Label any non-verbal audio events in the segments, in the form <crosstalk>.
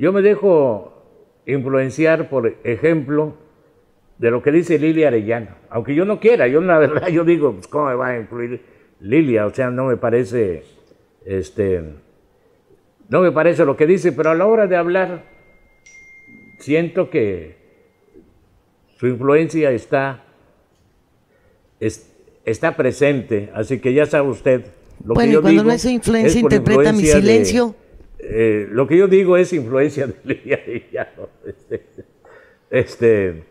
Yo me dejo influenciar, por ejemplo, de lo que dice Lilia Arellano, aunque yo no quiera, yo la <laughs> verdad yo digo, pues, ¿cómo me va a influir Lilia? O sea, no me parece, este, no me parece lo que dice, pero a la hora de hablar, siento que su influencia está, está presente, así que ya sabe usted. Lo que yo y cuando no es influencia, interpreta mi silencio. Eh, lo que yo digo es influencia <laughs> de Lidia este, este,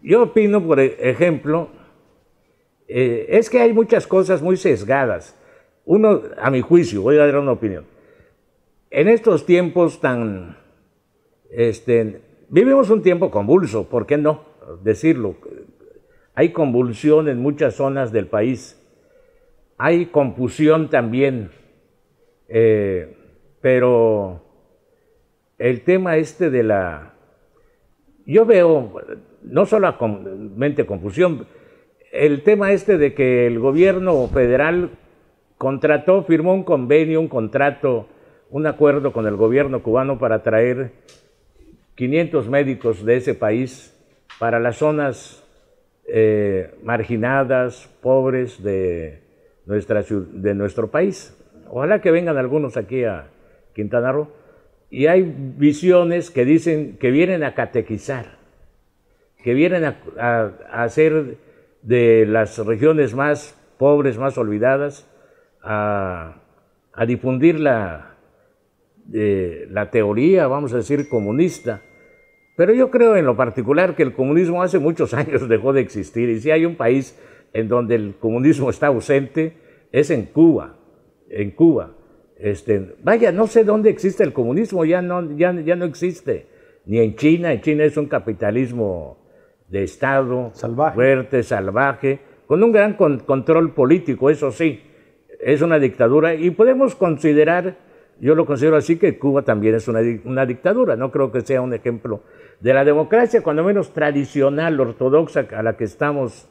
yo opino, por e, ejemplo, eh, es que hay muchas cosas muy sesgadas. Uno, a mi juicio, voy a dar una opinión. En estos tiempos tan... Este, vivimos un tiempo convulso, ¿por qué no decirlo? Hay convulsión en muchas zonas del país. Hay confusión también eh, pero el tema este de la... Yo veo no solo mente confusión, el tema este de que el gobierno federal contrató, firmó un convenio, un contrato, un acuerdo con el gobierno cubano para traer 500 médicos de ese país para las zonas eh, marginadas, pobres de, nuestra, de nuestro país. Ojalá que vengan algunos aquí a Quintana Roo. Y hay visiones que dicen que vienen a catequizar, que vienen a, hacer de las regiones más pobres, más olvidadas, a, difundir eh, la teoría, vamos a decir, comunista. Pero yo creo en lo particular que el comunismo hace muchos <laughs> años dejó de existir y si hay un país en donde el comunismo está ausente es en Cuba en Cuba. Este, vaya, no sé dónde existe el comunismo, ya no, ya, ya no existe. Ni en China, en China es un capitalismo de Estado, fuerte, salvaje, con un gran control político, eso sí, es una dictadura y podemos considerar, yo lo considero así, que Cuba también es una, una dictadura, no creo que sea un ejemplo de la democracia, cuando menos tradicional, ortodoxa, a la que estamos,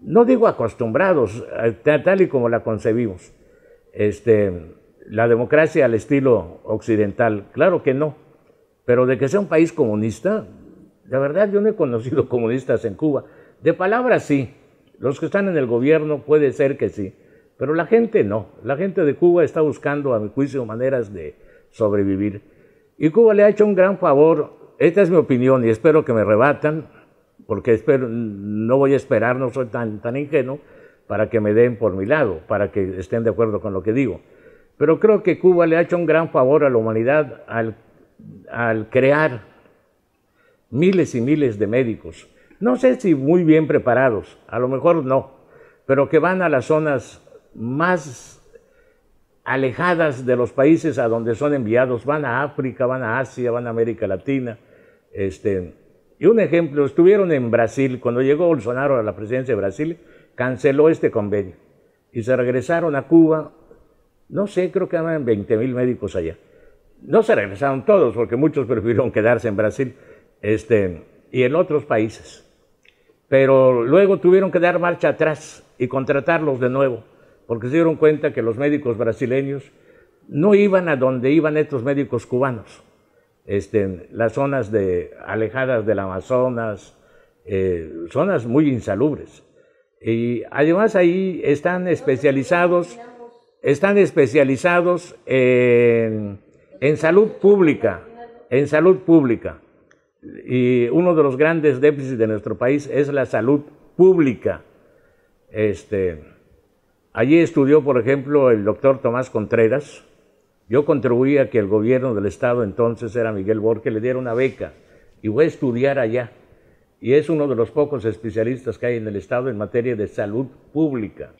no digo acostumbrados, eh, tal y como la concebimos este, la democracia al estilo occidental. Claro que no. Pero de que sea un país comunista, la verdad yo no he conocido <laughs> comunistas en Cuba. De palabras sí. Los que están en el gobierno puede ser que sí. Pero la gente no. La gente de Cuba está buscando, a mi juicio, maneras de sobrevivir. Y Cuba le ha hecho un gran favor. Esta es mi opinión y espero que me rebatan, porque espero, no voy a esperar, no soy tan, tan ingenuo para que me den por mi lado, para que estén de acuerdo con lo que digo. Pero creo que Cuba le ha hecho un gran favor a la humanidad al, crear miles y miles de médicos. No sé si muy bien preparados, a lo mejor no, pero que van a las zonas más alejadas de los países a donde son enviados, van a África, van a Asia, van a América Latina. Este, y un ejemplo, estuvieron en Brasil, cuando llegó Bolsonaro a la presidencia de Brasil, canceló este convenio y se regresaron a Cuba, no sé, creo que eran 20 mil médicos allá. No se regresaron todos porque muchos <laughs> prefirieron quedarse en Brasil este, y en otros países. Pero luego tuvieron que dar marcha atrás y contratarlos de nuevo porque se dieron cuenta que los médicos brasileños no iban a donde iban estos médicos cubanos. Este, las zonas de, alejadas del Amazonas, eh, zonas muy insalubres. Y además ahí están especializados, están especializados en, salud pública, en salud pública. Y uno de los grandes déficits de nuestro país es la salud pública. Este, allí estudió, por ejemplo, el doctor Tomás Contreras. Yo contribuí a que el gobierno del estado entonces era Miguel Borges, le diera una beca y voy a estudiar allá y es uno de los pocos especialistas que hay en el Estado en materia de salud pública.